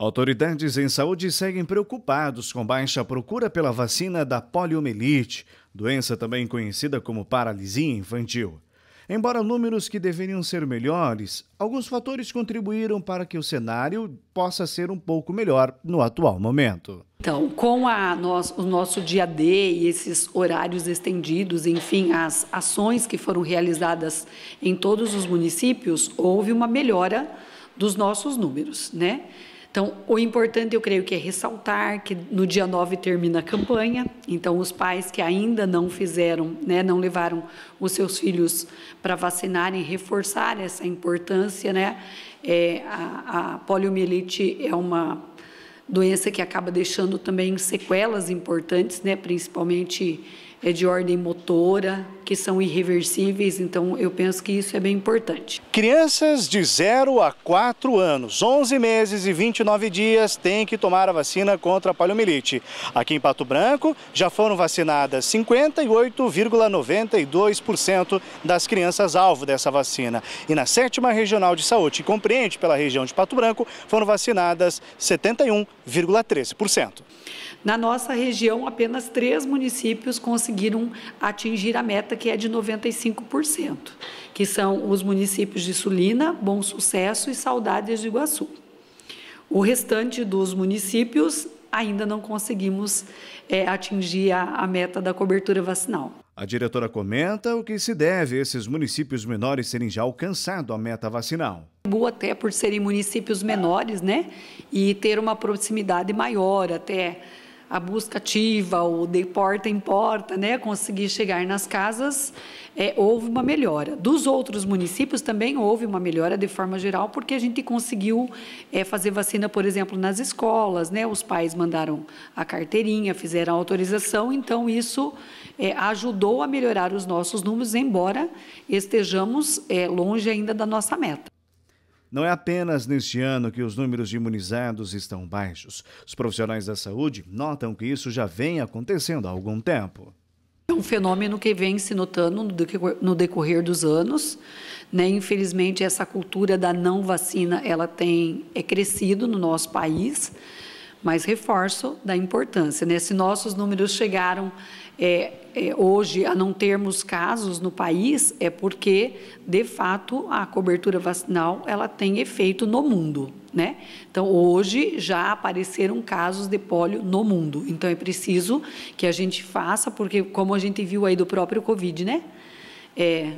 Autoridades em saúde seguem preocupados com baixa procura pela vacina da poliomielite, doença também conhecida como paralisia infantil. Embora números que deveriam ser melhores, alguns fatores contribuíram para que o cenário possa ser um pouco melhor no atual momento. Então, com a, o nosso dia D e esses horários estendidos, enfim, as ações que foram realizadas em todos os municípios, houve uma melhora dos nossos números, né? Então, o importante, eu creio que é ressaltar que no dia 9 termina a campanha, então os pais que ainda não fizeram, né, não levaram os seus filhos para vacinarem, reforçar essa importância, né? É, a, a poliomielite é uma doença que acaba deixando também sequelas importantes, né, principalmente é de ordem motora, que são irreversíveis, então eu penso que isso é bem importante. Crianças de 0 a 4 anos, 11 meses e 29 dias têm que tomar a vacina contra a poliomielite. Aqui em Pato Branco já foram vacinadas 58,92% das crianças alvo dessa vacina. E na sétima regional de saúde, que compreende pela região de Pato Branco, foram vacinadas 71,13%. Na nossa região, apenas três municípios conseguiram conseguiram atingir a meta que é de 95%, que são os municípios de Sulina, Bom Sucesso e Saudades de Iguaçu. O restante dos municípios ainda não conseguimos é, atingir a, a meta da cobertura vacinal. A diretora comenta o que se deve esses municípios menores terem já alcançado a meta vacinal. É boa até por serem municípios menores, né? E ter uma proximidade maior até a busca ativa, ou de porta em porta, né, conseguir chegar nas casas, é, houve uma melhora. Dos outros municípios também houve uma melhora de forma geral, porque a gente conseguiu é, fazer vacina, por exemplo, nas escolas, né, os pais mandaram a carteirinha, fizeram a autorização, então isso é, ajudou a melhorar os nossos números, embora estejamos é, longe ainda da nossa meta. Não é apenas neste ano que os números de imunizados estão baixos. Os profissionais da saúde notam que isso já vem acontecendo há algum tempo. É um fenômeno que vem se notando no decorrer dos anos. Né? Infelizmente, essa cultura da não vacina ela tem é crescido no nosso país mas reforço da importância. Né? Se nossos números chegaram é, é, hoje a não termos casos no país, é porque, de fato, a cobertura vacinal ela tem efeito no mundo. Né? Então, hoje já apareceram casos de pólio no mundo. Então, é preciso que a gente faça, porque como a gente viu aí do próprio Covid, né? É,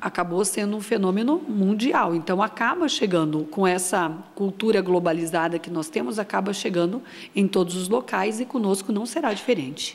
acabou sendo um fenômeno mundial. Então, acaba chegando, com essa cultura globalizada que nós temos, acaba chegando em todos os locais e conosco não será diferente.